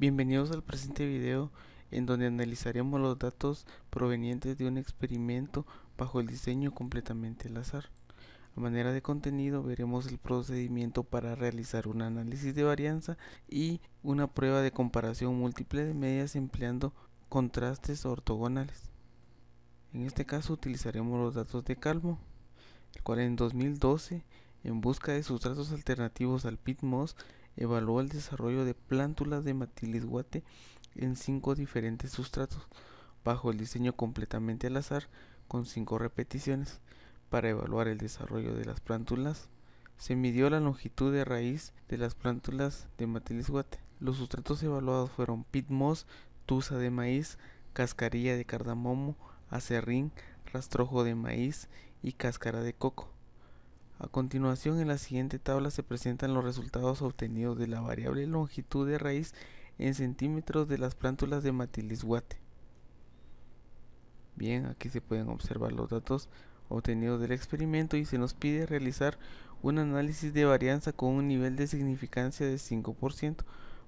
Bienvenidos al presente video en donde analizaremos los datos provenientes de un experimento bajo el diseño completamente al azar. A manera de contenido veremos el procedimiento para realizar un análisis de varianza y una prueba de comparación múltiple de medias empleando contrastes ortogonales. En este caso utilizaremos los datos de Calmo, el cual en 2012, en busca de sustratos alternativos al PITMOS, evaluó el desarrollo de plántulas de guate en cinco diferentes sustratos, bajo el diseño completamente al azar, con cinco repeticiones. Para evaluar el desarrollo de las plántulas, se midió la longitud de raíz de las plántulas de guate. Los sustratos evaluados fueron pit moss, tusa de maíz, cascarilla de cardamomo, acerrín, rastrojo de maíz y cáscara de coco. A continuación, en la siguiente tabla se presentan los resultados obtenidos de la variable longitud de raíz en centímetros de las plántulas de matilisguate. Bien, aquí se pueden observar los datos obtenidos del experimento y se nos pide realizar un análisis de varianza con un nivel de significancia de 5%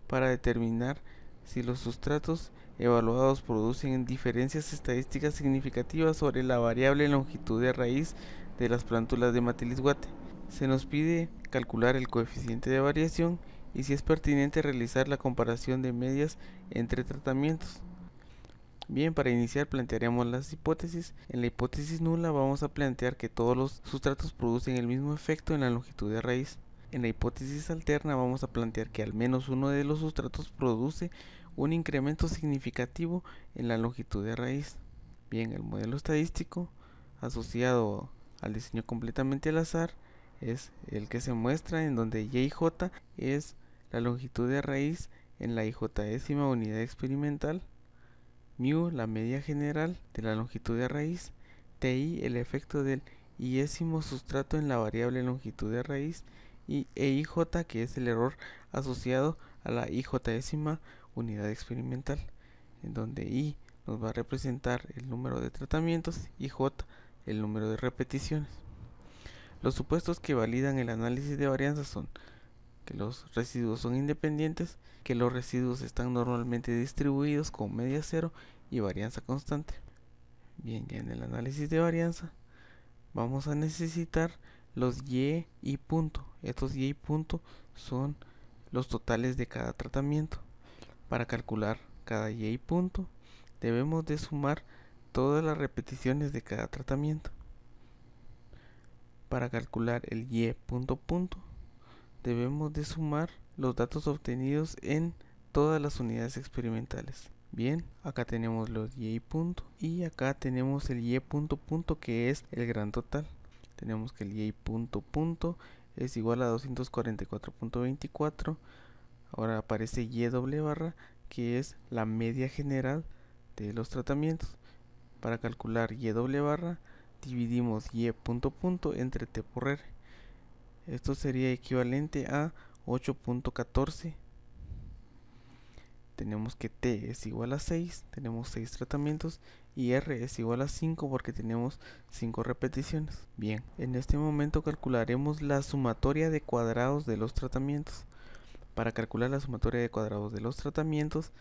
para determinar si los sustratos evaluados producen diferencias estadísticas significativas sobre la variable longitud de raíz de las plántulas de Guate. Se nos pide calcular el coeficiente de variación y si es pertinente realizar la comparación de medias entre tratamientos. Bien, para iniciar plantearemos las hipótesis. En la hipótesis nula vamos a plantear que todos los sustratos producen el mismo efecto en la longitud de raíz. En la hipótesis alterna vamos a plantear que al menos uno de los sustratos produce un incremento significativo en la longitud de raíz. Bien, el modelo estadístico asociado al diseño completamente al azar es el que se muestra en donde j es la longitud de raíz en la IJ unidad experimental, mu la media general de la longitud de raíz, ti el efecto del yésimo sustrato en la variable longitud de raíz y EIJ que es el error asociado a la IJ unidad experimental, en donde i nos va a representar el número de tratamientos y j el número de repeticiones. Los supuestos que validan el análisis de varianza son que los residuos son independientes, que los residuos están normalmente distribuidos con media cero y varianza constante. Bien, ya en el análisis de varianza vamos a necesitar los y y punto. Estos y y punto son los totales de cada tratamiento. Para calcular cada y punto debemos de sumar todas las repeticiones de cada tratamiento. Para calcular el Y punto punto, debemos de sumar los datos obtenidos en todas las unidades experimentales. Bien, acá tenemos los y punto y acá tenemos el y punto punto que es el gran total. Tenemos que el y punto punto es igual a 244.24. Ahora aparece y doble barra que es la media general de los tratamientos. Para calcular y doble barra, dividimos y punto punto entre t por r. Esto sería equivalente a 8.14. Tenemos que t es igual a 6, tenemos 6 tratamientos y r es igual a 5 porque tenemos 5 repeticiones. Bien, en este momento calcularemos la sumatoria de cuadrados de los tratamientos. Para calcular la sumatoria de cuadrados de los tratamientos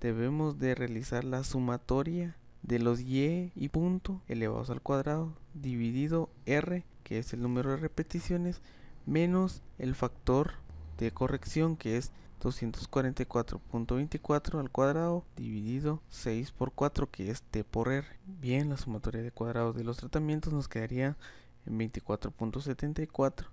debemos de realizar la sumatoria de los y y punto elevados al cuadrado dividido r, que es el número de repeticiones, menos el factor de corrección que es 244.24 al cuadrado dividido 6 por 4 que es t por r. Bien, la sumatoria de cuadrados de los tratamientos nos quedaría en 24.74.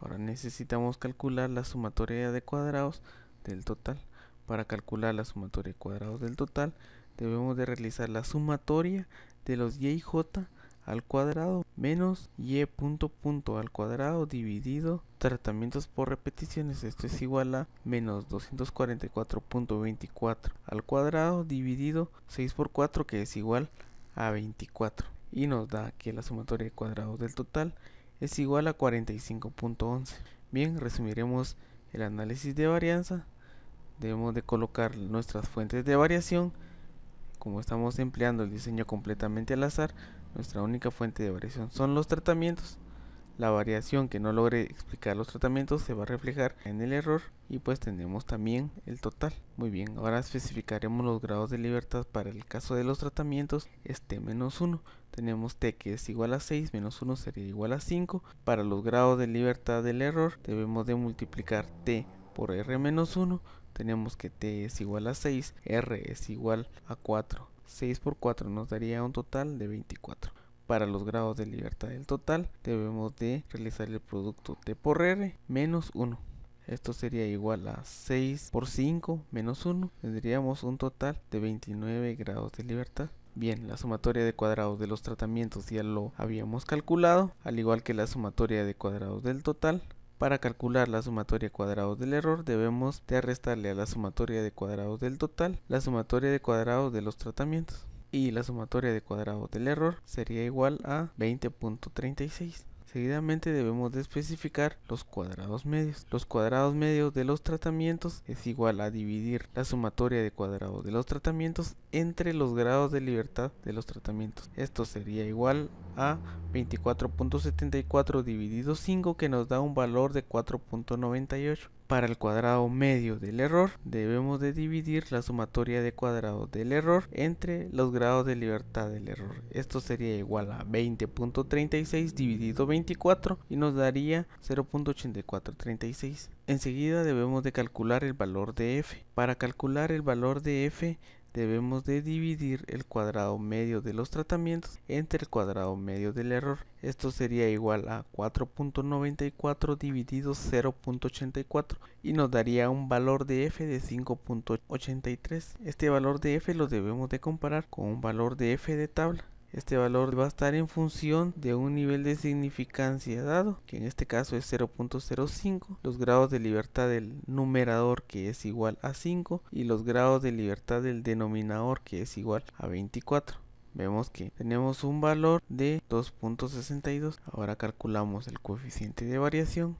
Ahora necesitamos calcular la sumatoria de cuadrados del total. Para calcular la sumatoria de cuadrados del total debemos de realizar la sumatoria de los y, j al cuadrado menos y e punto punto al cuadrado dividido tratamientos por repeticiones esto es igual a menos 244.24 al cuadrado dividido 6 por 4 que es igual a 24 y nos da que la sumatoria de cuadrados del total es igual a 45.11 bien resumiremos el análisis de varianza debemos de colocar nuestras fuentes de variación como estamos empleando el diseño completamente al azar, nuestra única fuente de variación son los tratamientos. La variación que no logre explicar los tratamientos se va a reflejar en el error y pues tenemos también el total. Muy bien, ahora especificaremos los grados de libertad para el caso de los tratamientos, este menos 1. Tenemos t que es igual a 6, menos 1 sería igual a 5. Para los grados de libertad del error debemos de multiplicar t por r menos 1 tenemos que t es igual a 6, r es igual a 4. 6 por 4 nos daría un total de 24. Para los grados de libertad del total debemos de realizar el producto t por r menos 1. Esto sería igual a 6 por 5 menos 1. Tendríamos un total de 29 grados de libertad. Bien, la sumatoria de cuadrados de los tratamientos ya lo habíamos calculado, al igual que la sumatoria de cuadrados del total. Para calcular la sumatoria de cuadrados del error debemos de restarle a la sumatoria de cuadrados del total la sumatoria de cuadrados de los tratamientos y la sumatoria de cuadrados del error sería igual a 20.36. Seguidamente debemos de especificar los cuadrados medios. Los cuadrados medios de los tratamientos es igual a dividir la sumatoria de cuadrados de los tratamientos entre los grados de libertad de los tratamientos. Esto sería igual a 24.74 dividido 5 que nos da un valor de 4.98. Para el cuadrado medio del error debemos de dividir la sumatoria de cuadrados del error entre los grados de libertad del error. Esto sería igual a 20.36 dividido 24 y nos daría 0.8436. Enseguida debemos de calcular el valor de f. Para calcular el valor de f debemos de dividir el cuadrado medio de los tratamientos entre el cuadrado medio del error. Esto sería igual a 4.94 dividido 0.84 y nos daría un valor de f de 5.83. Este valor de f lo debemos de comparar con un valor de f de tabla. Este valor va a estar en función de un nivel de significancia dado, que en este caso es 0.05, los grados de libertad del numerador que es igual a 5 y los grados de libertad del denominador que es igual a 24 vemos que tenemos un valor de 2.62 ahora calculamos el coeficiente de variación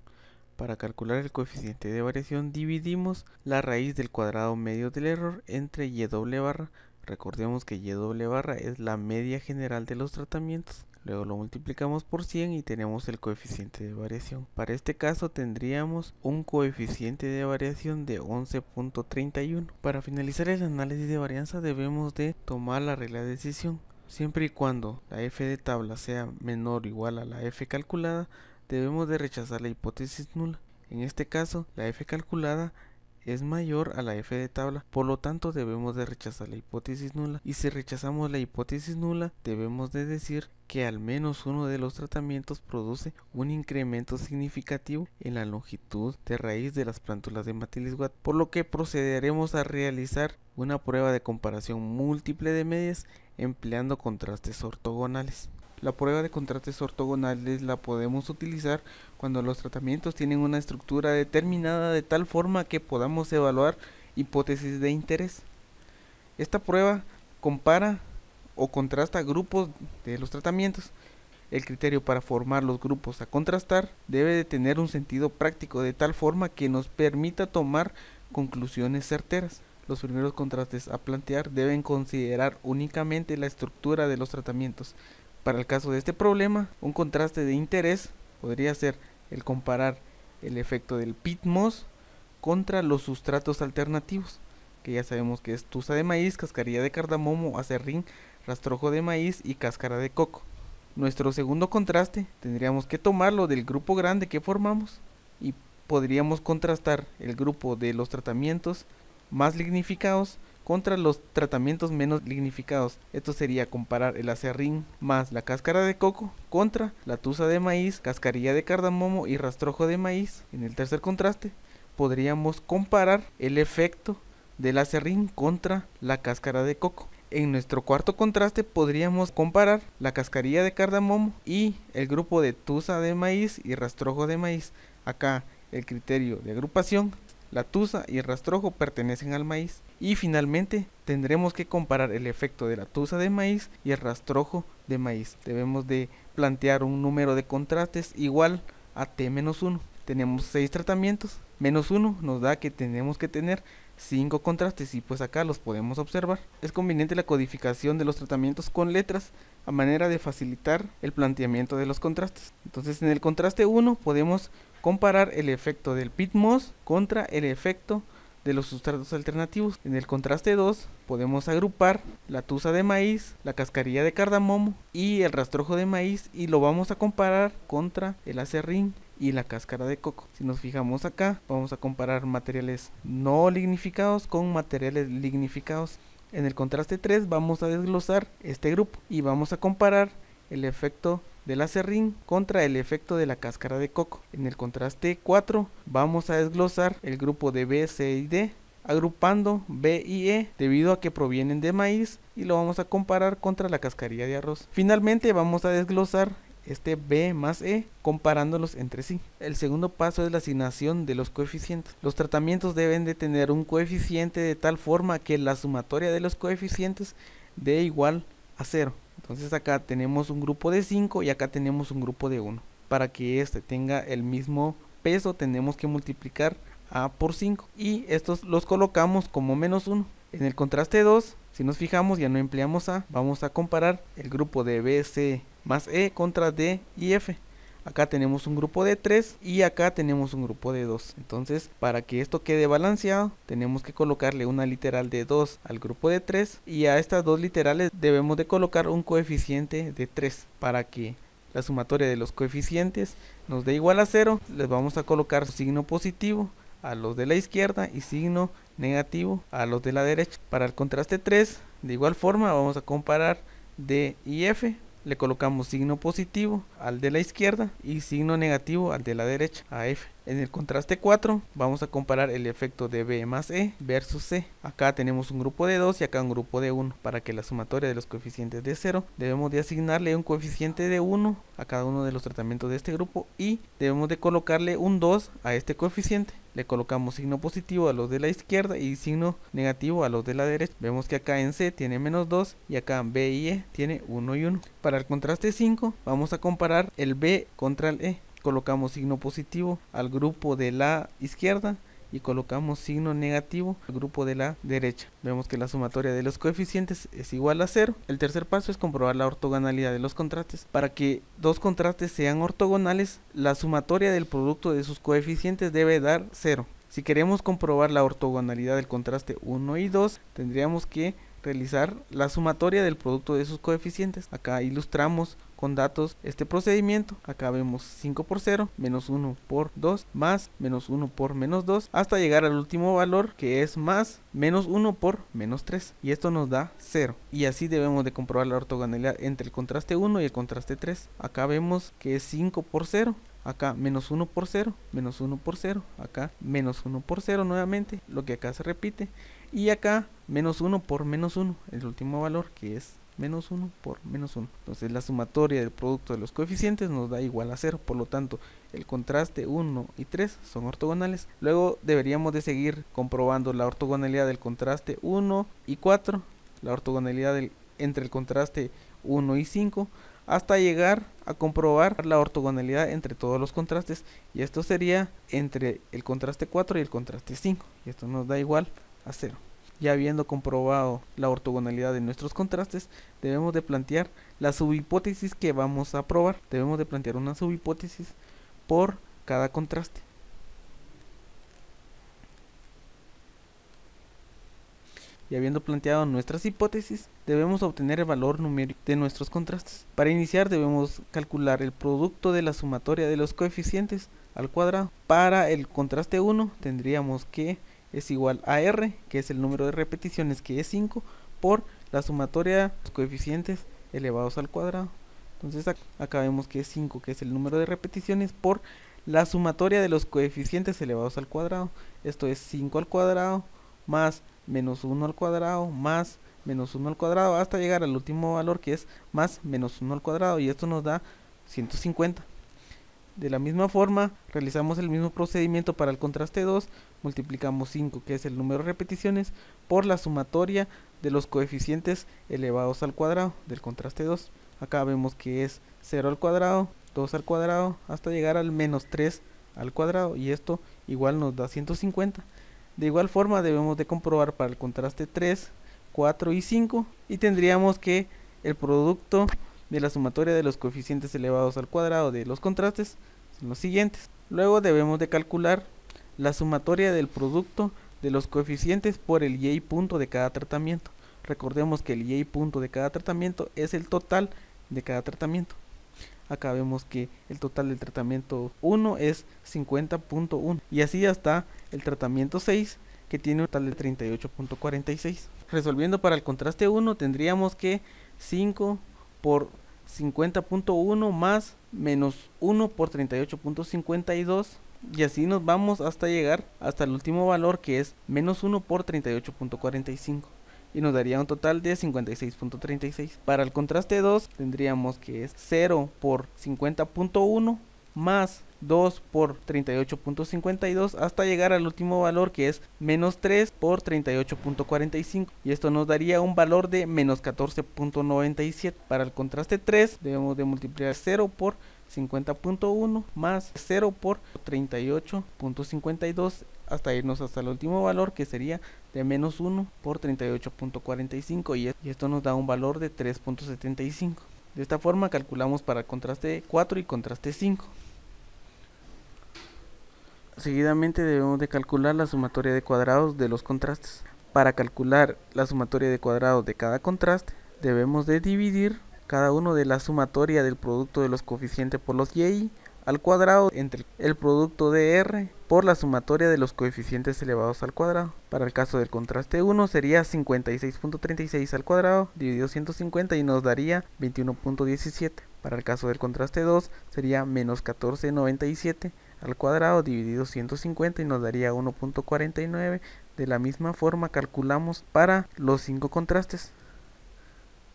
para calcular el coeficiente de variación dividimos la raíz del cuadrado medio del error entre y barra Recordemos que Y barra es la media general de los tratamientos. Luego lo multiplicamos por 100 y tenemos el coeficiente de variación. Para este caso tendríamos un coeficiente de variación de 11.31. Para finalizar el análisis de varianza debemos de tomar la regla de decisión. Siempre y cuando la f de tabla sea menor o igual a la f calculada, debemos de rechazar la hipótesis nula. En este caso, la f calculada es mayor a la f de tabla, por lo tanto debemos de rechazar la hipótesis nula y si rechazamos la hipótesis nula debemos de decir que al menos uno de los tratamientos produce un incremento significativo en la longitud de raíz de las plántulas de Matilis-Watt, por lo que procederemos a realizar una prueba de comparación múltiple de medias empleando contrastes ortogonales. La prueba de contrastes ortogonales la podemos utilizar cuando los tratamientos tienen una estructura determinada de tal forma que podamos evaluar hipótesis de interés. Esta prueba compara o contrasta grupos de los tratamientos. El criterio para formar los grupos a contrastar debe de tener un sentido práctico de tal forma que nos permita tomar conclusiones certeras. Los primeros contrastes a plantear deben considerar únicamente la estructura de los tratamientos, para el caso de este problema, un contraste de interés podría ser el comparar el efecto del pitmos contra los sustratos alternativos, que ya sabemos que es tusa de maíz, cascarilla de cardamomo, acerrín, rastrojo de maíz y cáscara de coco. Nuestro segundo contraste tendríamos que tomarlo del grupo grande que formamos y podríamos contrastar el grupo de los tratamientos más lignificados contra los tratamientos menos lignificados. Esto sería comparar el acerrín más la cáscara de coco contra la tusa de maíz, cascarilla de cardamomo y rastrojo de maíz. En el tercer contraste podríamos comparar el efecto del acerrín contra la cáscara de coco. En nuestro cuarto contraste podríamos comparar la cascarilla de cardamomo y el grupo de tusa de maíz y rastrojo de maíz. Acá el criterio de agrupación la tusa y el rastrojo pertenecen al maíz. Y finalmente tendremos que comparar el efecto de la tusa de maíz y el rastrojo de maíz. Debemos de plantear un número de contrastes igual a T-1. Tenemos 6 tratamientos, menos 1 nos da que tenemos que tener cinco contrastes y pues acá los podemos observar. Es conveniente la codificación de los tratamientos con letras a manera de facilitar el planteamiento de los contrastes. Entonces en el contraste 1 podemos comparar el efecto del pit moss contra el efecto de los sustratos alternativos. En el contraste 2 podemos agrupar la tusa de maíz, la cascarilla de cardamomo y el rastrojo de maíz y lo vamos a comparar contra el acerrín y la cáscara de coco. Si nos fijamos acá, vamos a comparar materiales no lignificados con materiales lignificados. En el contraste 3 vamos a desglosar este grupo y vamos a comparar el efecto del acerrín contra el efecto de la cáscara de coco. En el contraste 4 vamos a desglosar el grupo de B, C y D agrupando B y E debido a que provienen de maíz y lo vamos a comparar contra la cascarilla de arroz. Finalmente vamos a desglosar este B más E comparándolos entre sí. El segundo paso es la asignación de los coeficientes. Los tratamientos deben de tener un coeficiente de tal forma que la sumatoria de los coeficientes dé igual a 0. Entonces acá tenemos un grupo de 5 y acá tenemos un grupo de 1. Para que este tenga el mismo peso tenemos que multiplicar A por 5 y estos los colocamos como menos 1. En el contraste 2, si nos fijamos ya no empleamos A, vamos a comparar el grupo de B, C más E contra D y F. Acá tenemos un grupo de 3 y acá tenemos un grupo de 2. Entonces, para que esto quede balanceado, tenemos que colocarle una literal de 2 al grupo de 3 y a estas dos literales debemos de colocar un coeficiente de 3 para que la sumatoria de los coeficientes nos dé igual a 0. Les vamos a colocar signo positivo a los de la izquierda y signo negativo a los de la derecha. Para el contraste 3, de igual forma vamos a comparar D y F le colocamos signo positivo al de la izquierda y signo negativo al de la derecha a F en el contraste 4 vamos a comparar el efecto de B más E versus C. Acá tenemos un grupo de 2 y acá un grupo de 1. Para que la sumatoria de los coeficientes de 0 debemos de asignarle un coeficiente de 1 a cada uno de los tratamientos de este grupo y debemos de colocarle un 2 a este coeficiente. Le colocamos signo positivo a los de la izquierda y signo negativo a los de la derecha. Vemos que acá en C tiene menos 2 y acá en B y E tiene 1 y 1. Para el contraste 5 vamos a comparar el B contra el E colocamos signo positivo al grupo de la izquierda y colocamos signo negativo al grupo de la derecha. Vemos que la sumatoria de los coeficientes es igual a cero. El tercer paso es comprobar la ortogonalidad de los contrastes. Para que dos contrastes sean ortogonales, la sumatoria del producto de sus coeficientes debe dar cero. Si queremos comprobar la ortogonalidad del contraste 1 y 2, tendríamos que realizar la sumatoria del producto de sus coeficientes. Acá ilustramos con datos este procedimiento. Acá vemos 5 por 0, menos 1 por 2, más menos 1 por menos 2, hasta llegar al último valor que es más menos 1 por menos 3. Y esto nos da 0. Y así debemos de comprobar la ortogonalidad entre el contraste 1 y el contraste 3. Acá vemos que es 5 por 0, acá menos 1 por 0, menos 1 por 0, acá menos 1 por 0 nuevamente, lo que acá se repite, y acá menos 1 por menos 1, el último valor que es menos 1 por menos 1. Entonces la sumatoria del producto de los coeficientes nos da igual a 0, por lo tanto el contraste 1 y 3 son ortogonales. Luego deberíamos de seguir comprobando la ortogonalidad del contraste 1 y 4, la ortogonalidad del, entre el contraste 1 y 5, hasta llegar a comprobar la ortogonalidad entre todos los contrastes y esto sería entre el contraste 4 y el contraste 5 y esto nos da igual a 0 ya habiendo comprobado la ortogonalidad de nuestros contrastes debemos de plantear la subhipótesis que vamos a probar debemos de plantear una subhipótesis por cada contraste y habiendo planteado nuestras hipótesis, debemos obtener el valor numérico de nuestros contrastes. Para iniciar debemos calcular el producto de la sumatoria de los coeficientes al cuadrado. Para el contraste 1 tendríamos que es igual a R, que es el número de repeticiones que es 5, por la sumatoria de los coeficientes elevados al cuadrado. Entonces acá vemos que es 5, que es el número de repeticiones, por la sumatoria de los coeficientes elevados al cuadrado. Esto es 5 al cuadrado más menos 1 al cuadrado, más menos 1 al cuadrado, hasta llegar al último valor que es más menos 1 al cuadrado, y esto nos da 150. De la misma forma, realizamos el mismo procedimiento para el contraste 2, multiplicamos 5, que es el número de repeticiones, por la sumatoria de los coeficientes elevados al cuadrado del contraste 2. Acá vemos que es 0 al cuadrado, 2 al cuadrado, hasta llegar al menos 3 al cuadrado, y esto igual nos da 150. De igual forma debemos de comprobar para el contraste 3, 4 y 5 y tendríamos que el producto de la sumatoria de los coeficientes elevados al cuadrado de los contrastes son los siguientes. Luego debemos de calcular la sumatoria del producto de los coeficientes por el y punto de cada tratamiento. Recordemos que el y punto de cada tratamiento es el total de cada tratamiento acá vemos que el total del tratamiento 1 es 50.1 y así está el tratamiento 6 que tiene un total de 38.46. Resolviendo para el contraste 1 tendríamos que 5 por 50.1 más menos 1 por 38.52 y así nos vamos hasta llegar hasta el último valor que es menos 1 por 38.45 y nos daría un total de 56.36. Para el contraste 2 tendríamos que es 0 por 50.1 más 2 por 38.52 hasta llegar al último valor que es menos 3 por 38.45 y esto nos daría un valor de menos 14.97 para el contraste 3 debemos de multiplicar 0 por 50.1 más 0 por 38.52 hasta irnos hasta el último valor que sería de menos 1 por 38.45 y, esto nos da un valor de 3.75. De esta forma calculamos para contraste 4 y contraste 5. Seguidamente debemos de calcular la sumatoria de cuadrados de los contrastes. Para calcular la sumatoria de cuadrados de cada contraste debemos de dividir cada uno de la sumatoria del producto de los coeficientes por los y al cuadrado entre el producto de r por la sumatoria de los coeficientes elevados al cuadrado. Para el caso del contraste 1 sería 56.36 al cuadrado dividido 150 y nos daría 21.17. Para el caso del contraste 2 sería menos 14.97 al cuadrado dividido 150 y nos daría 1.49. De la misma forma calculamos para los 5 contrastes.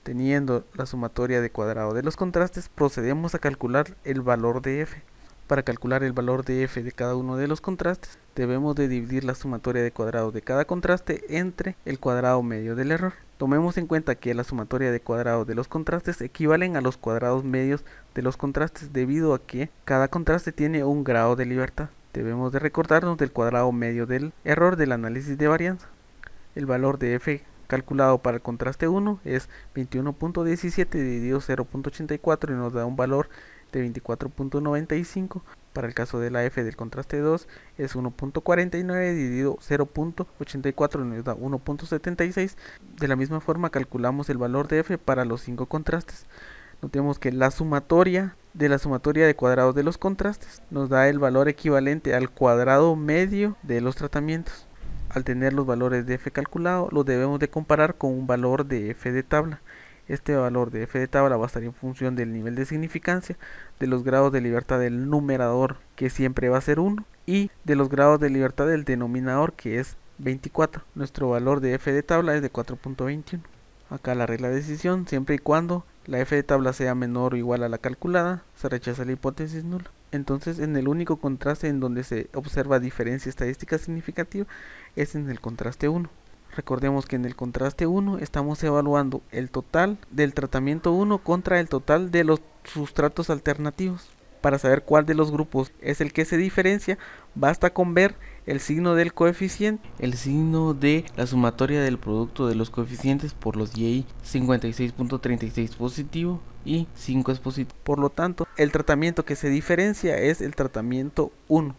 Teniendo la sumatoria de cuadrado de los contrastes, procedemos a calcular el valor de f. Para calcular el valor de f de cada uno de los contrastes, debemos de dividir la sumatoria de cuadrado de cada contraste entre el cuadrado medio del error. Tomemos en cuenta que la sumatoria de cuadrado de los contrastes equivalen a los cuadrados medios de los contrastes debido a que cada contraste tiene un grado de libertad. Debemos de recordarnos del cuadrado medio del error del análisis de varianza. El valor de f calculado para el contraste 1 es 21.17 dividido 0.84 y nos da un valor de 24.95. Para el caso de la F del contraste 2 es 1.49 dividido 0.84 y nos da 1.76. De la misma forma calculamos el valor de F para los 5 contrastes. Notemos que la sumatoria de la sumatoria de cuadrados de los contrastes nos da el valor equivalente al cuadrado medio de los tratamientos al tener los valores de f calculado, los debemos de comparar con un valor de f de tabla. Este valor de f de tabla va a estar en función del nivel de significancia, de los grados de libertad del numerador, que siempre va a ser 1, y de los grados de libertad del denominador, que es 24. Nuestro valor de f de tabla es de 4.21. Acá la regla de decisión, siempre y cuando la f de tabla sea menor o igual a la calculada, se rechaza la hipótesis nula. Entonces, en el único contraste en donde se observa diferencia estadística significativa es en el contraste 1. Recordemos que en el contraste 1 estamos evaluando el total del tratamiento 1 contra el total de los sustratos alternativos. Para saber cuál de los grupos es el que se diferencia, basta con ver el signo del coeficiente, el signo de la sumatoria del producto de los coeficientes por los y 56.36 positivo y 5 es positivo. Por lo tanto, el tratamiento que se diferencia es el tratamiento 1.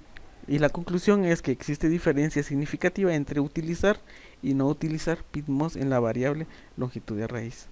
Y la conclusión es que existe diferencia significativa entre utilizar y no utilizar PITMOS en la variable longitud de raíz.